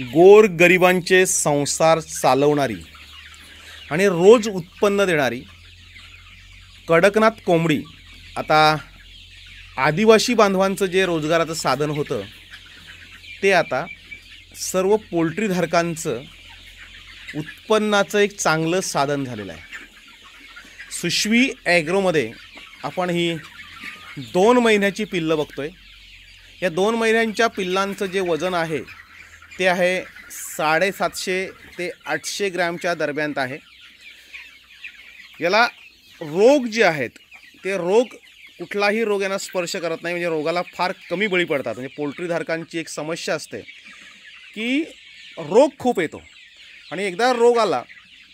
गोर गरिबांचे संसार चालवणारी आणि रोज उत्पन्न देणारी कडकनाथ कोंबडी आता आदिवासी बांधवांचं जे रोजगाराचं साधन होतं ते आता सर्व पोल्ट्रीधारकांचं उत्पन्नाचं एक चांगलं साधन झालेलं आहे सुश्वी ॲग्रोमध्ये आपण ही दोन महिन्याची पिल्लं बघतो आहे या दोन महिन्यांच्या पिल्लांचं जे वजन आहे ते आहे साडेसातशे ते आठशे ग्रॅमच्या दरम्यान आहे याला रोग जे आहेत ते रोग कुठलाही रोग यांना स्पर्श करत नाही म्हणजे रोगाला फार कमी बळी पडतात म्हणजे पोल्ट्रीधारकांची एक समस्या असते की रोग खूप येतो आणि एकदा रोग आला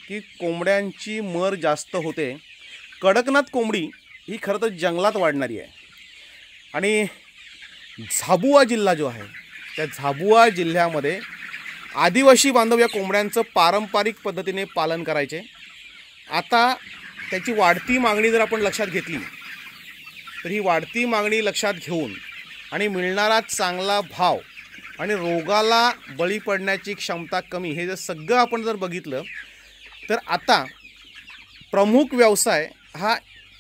की कोंबड्यांची मर जास्त होते कडकनाथ कोंबडी ही खरं तर जंगलात वाढणारी आहे आणि झाबुआ जिल्हा जो आहे त्या झाबुआ जिल्ह्यामध्ये आदिवासी बांधव या कोंबड्यांचं पारंपरिक पद्धतीने पालन करायचे आता त्याची वाढती मागणी जर आपण लक्षात घेतली तर ही वाढती मागणी लक्षात घेऊन आणि मिळणारा चांगला भाव आणि रोगाला बळी पडण्याची क्षमता कमी हे जर सगळं आपण जर बघितलं तर आता प्रमुख व्यवसाय हा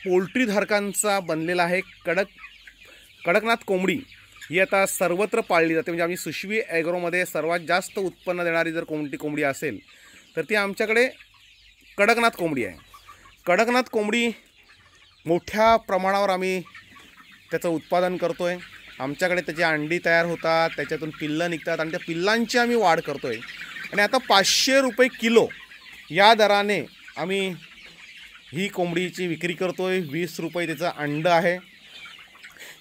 पोल्ट्रीधारकांचा बनलेला आहे कडक कडकनाथ कोंबडी ही आता सर्वत्र पाळली जाते म्हणजे आम्ही सुशवी ॲग्रोमध्ये सर्वात जास्त उत्पन्न देणारी जर कोणती कोंबडी असेल तर ती आमच्याकडे कडकनाथ कोंबडी आहे कडकनाथ कोंबडी मोठ्या प्रमाणावर आम्ही त्याचं उत्पादन करतो आहे आमच्याकडे त्याची अंडी तयार होतात त्याच्यातून पिल्लं निघतात आणि त्या पिल्लांची आम्ही वाढ करतो आहे आणि आता पाचशे रुपये किलो या दराने आम्ही ही कोंबडीची विक्री करतो आहे वीस रुपये त्याचं अंड आहे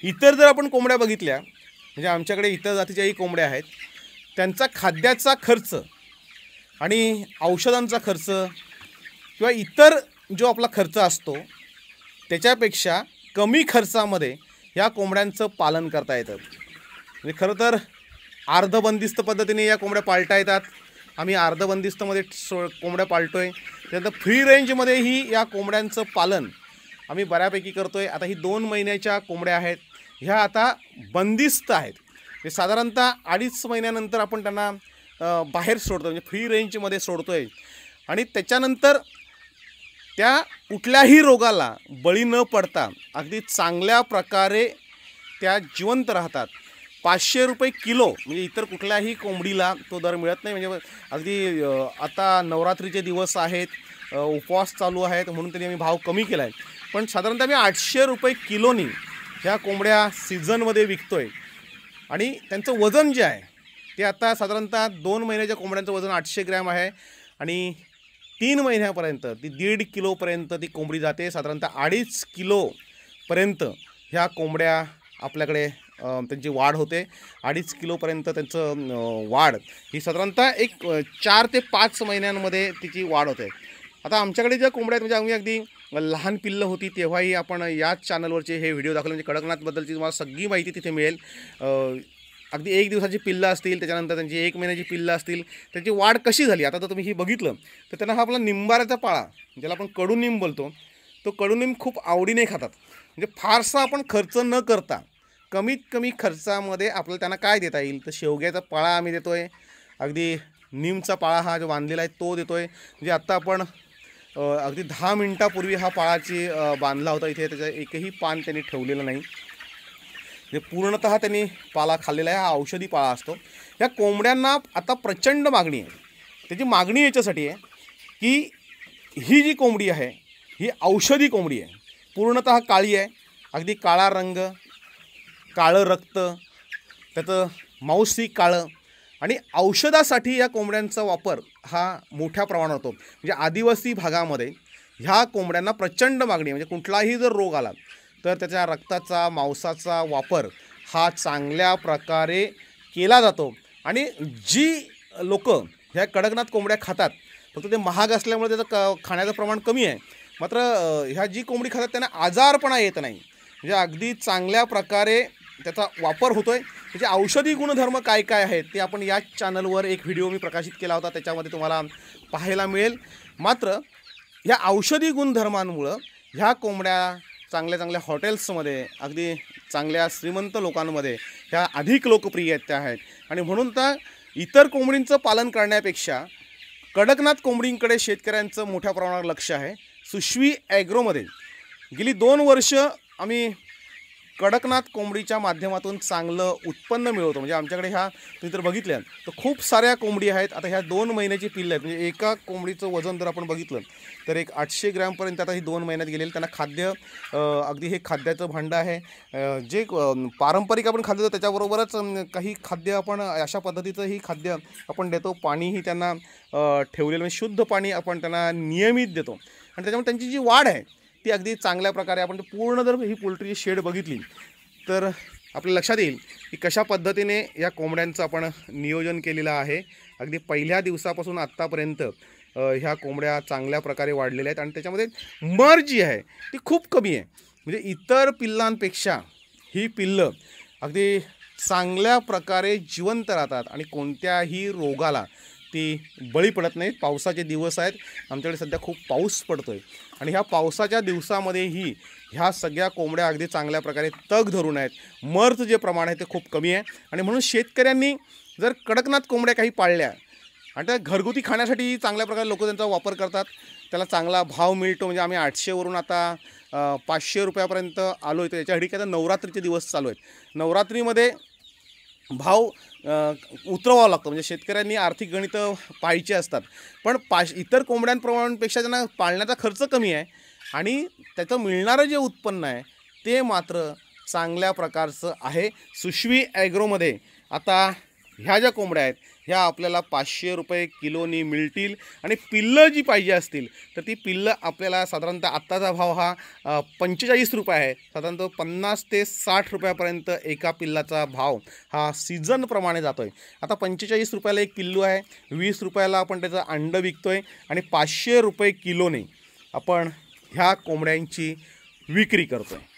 इतर जर आपण कोंबड्या बघितल्या म्हणजे आमच्याकडे इतर जातीच्याही कोंबड्या आहेत त्यांचा खाद्याचा खर्च आणि औषधांचा खर्च किंवा इतर जो आपला खर्च असतो त्याच्यापेक्षा कमी खर्चामध्ये या कोंबड्यांचं पालन करता येतं म्हणजे खरं तर अर्धबंदिस्त पद्धतीने या कोंबड्या पाळता येतात आम्ही अर्धबंदिस्तमध्ये सो कोंबड्या पाळतो आहे त्यानंतर फ्री रेंजमध्येही या कोंबड्यांचं पालन आम्ही बऱ्यापैकी करतो आहे आता ही दोन महिन्याच्या कोंबड्या आहेत ह्या आता बंदिस्त आहेत म्हणजे साधारणतः अडीच महिन्यानंतर आपण त्यांना बाहेर सोडतो म्हणजे फ्री रेंजमध्ये सोडतो आहे आणि त्याच्यानंतर त्या कुठल्याही रोगाला बळी न पडता अगदी चांगल्या प्रकारे त्या जिवंत राहतात पाचशे रुपये किलो म्हणजे इतर कुठल्याही कोंबडीला तो दर मिळत नाही म्हणजे अगदी आता नवरात्रीचे दिवस आहेत उपवास चालू आहेत म्हणून त्यांनी आम्ही भाव कमी केला आहे पण साधारणतः आम्ही आठशे रुपये किलोनी ह्या कोंबड्या सीझनमध्ये विकतो आहे आणि त्यांचं वजन जे आहे ते आता साधारणतः दोन महिन्याच्या कोंबड्यांचं वजन आठशे ग्रॅम आहे आणि तीन महिन्यापर्यंत ती दीड किलोपर्यंत ती कोंबडी जाते साधारणतः अडीच किलोपर्यंत ह्या कोंबड्या आपल्याकडे त्यांची वाढ होते अडीच किलोपर्यंत त्यांचं वाढ ही साधारणतः एक चार ते पाच महिन्यांमध्ये तिची वाढ होते आता आमच्याकडे ज्या कोंबड्या आहेत म्हणजे आम्ही अगदी लहान पिल्लं होती तेव्हाही आपण याच चॅनलवरचे हे व्हिडिओ दाखवले म्हणजे कडकनाथबद्दलची तुम्हाला सगळी माहिती तिथे मिळेल अगदी एक दिवसाची पिल्लं असतील त्याच्यानंतर त्यांची एक महिन्याची पिल्लं असतील त्यांची वाढ कशी झाली आता जर तुम्ही ही बघितलं तर त्यांना हा आपला निंबाऱ्याचा पाळा ज्याला आपण कडुनिंब बोलतो तो कडुनिंब खूप आवडीने खातात म्हणजे फारसा आपण खर्च न करता कमीत कमी खर्चामध्ये आपल्याला त्यांना काय देता येईल तर शेवग्याचा पाळा आम्ही देतो आहे अगदी नीमचा पाळा हा जो बांधलेला आहे तो देतो आहे म्हणजे आत्ता आपण अगदी दहा मिनटापूर्वी हा पाळाची बांधला होता इथे त्याचं एकही पान त्यांनी ठेवलेलं नाही म्हणजे पूर्णत त्यांनी पाला खाल्लेला आहे हा औषधी पाळा असतो या कोंबड्यांना आता प्रचंड मागणी आहे त्याची मागणी याच्यासाठी आहे की ही जी कोंबडी आहे ही औषधी कोंबडी आहे पूर्णत काळी आहे अगदी काळा रंग काळं रक्त त्याचं मांसी काळं आणि औषधासाठी या कोंबड्यांचा वापर हा मोठ्या प्रमाणात होतो म्हणजे आदिवासी भागामध्ये ह्या कोंबड्यांना प्रचंड मागणी म्हणजे कुठलाही जर रोग आला तर त्याच्या रक्ताचा मांसाचा वापर हा चांगल्या प्रकारे केला जातो आणि जी लोक ह्या कडकनाथ कोंबड्या खातात फक्त ते महाग असल्यामुळे त्याचं क खाण्याचं प्रमाण कमी आहे मात्र ह्या जी कोंबडी खातात त्यांना आजारपणा येत नाही म्हणजे अगदी चांगल्या प्रकारे त्याचा वापर होतो आहे म्हणजे त्याचे औषधी गुणधर्म काय काय आहेत ते आपण याच चॅनलवर एक व्हिडिओ मी प्रकाशित केला होता त्याच्यामध्ये तुम्हाला पाहायला मिळेल मात्र या औषधी गुणधर्मांमुळं ह्या कोंबड्या चांगल्या चांगल्या हॉटेल्समध्ये अगदी चांगल्या श्रीमंत लोकांमध्ये ह्या अधिक लोकप्रिय आहेत त्या आहेत आणि म्हणून तर इतर कोंबडींचं पालन करण्यापेक्षा कडकनाथ कोंबडींकडे शेतकऱ्यांचं मोठ्या प्रमाणावर लक्ष आहे सुश्वी ॲग्रोमध्ये गेली दोन वर्ष आम्ही कडकनाथ कोंबडीच्या माध्यमातून चांगलं उत्पन्न मिळवतो म्हणजे आमच्याकडे ह्या तुम्ही तर बघितल्या तर खूप साऱ्या कोंबडी आहेत आता ह्या दोन महिन्याची पिल्ल आहेत म्हणजे एका कोंबडीचं वजन जर आपण बघितलं तर एक आठशे ग्रॅमपर्यंत आता ही दोन महिन्यात गेलेली त्यांना खाद्य अगदी हे खाद्याचं भांडं आहे जे पारंपरिक आपण खाद्य त्याच्याबरोबरच काही खाद्य आपण अशा पद्धतीचंही खाद्य आपण देतो पाणीही त्यांना ठेवलेलं म्हणजे शुद्ध पाणी आपण त्यांना नियमित देतो आणि त्याच्यामुळे त्यांची जी वाढ आहे ती अगदी चांगल्या प्रकारे आपण पूर्ण जर ही पोल्ट्रीची शेड बघितली तर आपल्या लक्षात येईल की कशा पद्धतीने या कोंबड्यांचं आपण नियोजन केलेलं आहे अगदी पहिल्या दिवसापासून आत्तापर्यंत ह्या कोंबड्या चांगल्या प्रकारे वाढलेल्या आहेत आणि त्याच्यामध्ये मर जी आहे ती खूप कमी आहे म्हणजे इतर पिल्लांपेक्षा ही पिल्लं अगदी चांगल्या प्रकारे जिवंत राहतात आणि कोणत्याही रोगाला ती बळी पडत नाहीत पावसाचे दिवस आहेत आमच्याकडे सध्या खूप पाऊस पडतो आहे आणि ह्या पावसाच्या दिवसामध्येही ह्या सगळ्या कोंबड्या अगदी चांगल्या प्रकारे तग धरून आहेत मर्थ जे प्रमाण आहे ते खूप कमी आहे आणि म्हणून शेतकऱ्यांनी जर कडकनाथ कोंबड्या काही पाळल्या आणि त्या घरगुती खाण्यासाठी चांगल्या प्रकारे लोक त्यांचा वापर करतात त्याला चांगला भाव मिळतो म्हणजे आम्ही आठशेवरून आता पाचशे रुपयापर्यंत आलो आहे त्याच्यासाठी की आता नवरात्रीचे दिवस चालू आहेत नवरात्रीमध्ये भाव उतरवावं लागतं म्हणजे शेतकऱ्यांनी आर्थिक गणितं पाहायचे असतात पण पाश इतर कोंबड्यांप्रमाणपेक्षा त्यांना पाळण्याचा खर्च कमी आहे आणि त्याचं मिळणारं जे उत्पन्न आहे ते मात्र चांगल्या प्रकारचं आहे सुश्वी ॲग्रोमध्ये आता ह्या ज्या कोंबड्या आहेत ह्या आपल्याला पाचशे रुपये किलोनी मिळतील आणि पिल्लं जी पाहिजे असतील तर ती पिल्लं आपल्याला साधारणतः आत्ताचा भाव हा पंचेचाळीस रुपये आहे साधारणतः पन्नास ते साठ रुपयापर्यंत एका पिल्लाचा भाव हा सीझनप्रमाणे जातो आहे आता पंचेचाळीस रुपयाला एक पिल्लू आहे वीस रुपयाला आपण त्याचं अंडं विकतो आहे आणि पाचशे रुपये किलोने आपण ह्या कोंबड्यांची विक्री करतो आहे